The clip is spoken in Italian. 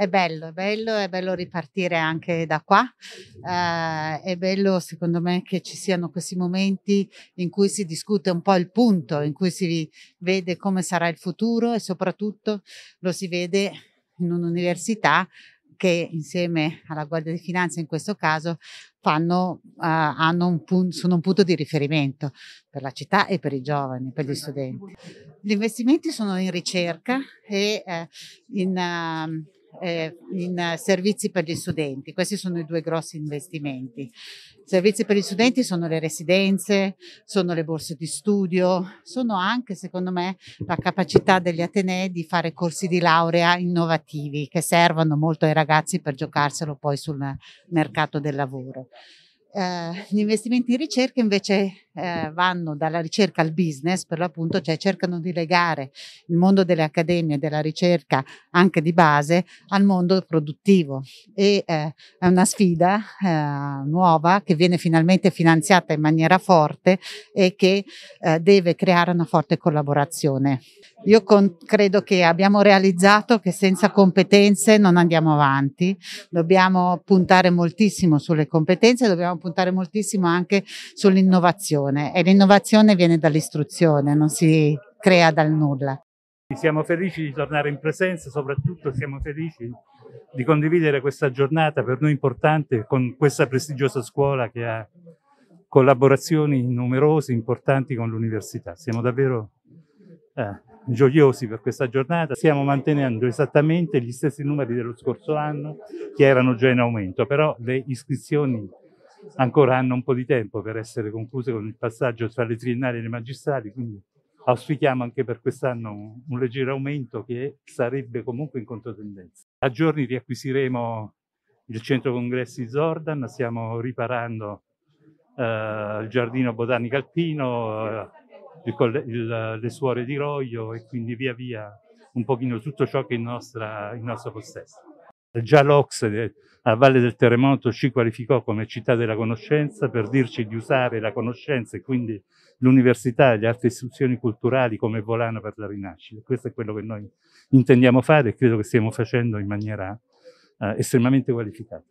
È bello, è bello, è bello ripartire anche da qua. Eh, è bello, secondo me, che ci siano questi momenti in cui si discute un po' il punto, in cui si vede come sarà il futuro e soprattutto lo si vede in un'università che insieme alla Guardia di Finanza in questo caso fanno, uh, hanno un punto, sono un punto di riferimento per la città e per i giovani, per gli studenti. Gli investimenti sono in ricerca e uh, in... Uh, eh, in eh, servizi per gli studenti. Questi sono i due grossi investimenti. Servizi per gli studenti sono le residenze, sono le borse di studio, sono anche, secondo me, la capacità degli Atenei di fare corsi di laurea innovativi che servono molto ai ragazzi per giocarselo poi sul mercato del lavoro. Eh, gli investimenti in ricerca invece eh, vanno dalla ricerca al business, per l'appunto, cioè cercano di legare il mondo delle accademie, e della ricerca anche di base, al mondo produttivo. E eh, è una sfida eh, nuova che viene finalmente finanziata in maniera forte e che eh, deve creare una forte collaborazione. Io con, credo che abbiamo realizzato che senza competenze non andiamo avanti, dobbiamo puntare moltissimo sulle competenze, dobbiamo puntare moltissimo anche sull'innovazione e l'innovazione viene dall'istruzione, non si crea dal nulla. Siamo felici di tornare in presenza, soprattutto siamo felici di condividere questa giornata per noi importante con questa prestigiosa scuola che ha collaborazioni numerose, importanti con l'università. Siamo davvero eh, gioiosi per questa giornata. Stiamo mantenendo esattamente gli stessi numeri dello scorso anno che erano già in aumento, però le iscrizioni Esatto. ancora hanno un po' di tempo per essere concluse con il passaggio tra le triennali e le magistrali, quindi auspichiamo anche per quest'anno un leggero aumento che sarebbe comunque in controtendenza. A giorni riacquisiremo il centro congressi Zordan, stiamo riparando eh, il giardino botanico alpino, eh, il, il, le suore di Roglio e quindi via via un pochino tutto ciò che è in, in nostro possesso. Già l'Ox eh, a Valle del Terremoto ci qualificò come città della conoscenza per dirci di usare la conoscenza e quindi l'università e le altre istituzioni culturali come volano per la rinascita. Questo è quello che noi intendiamo fare e credo che stiamo facendo in maniera eh, estremamente qualificata.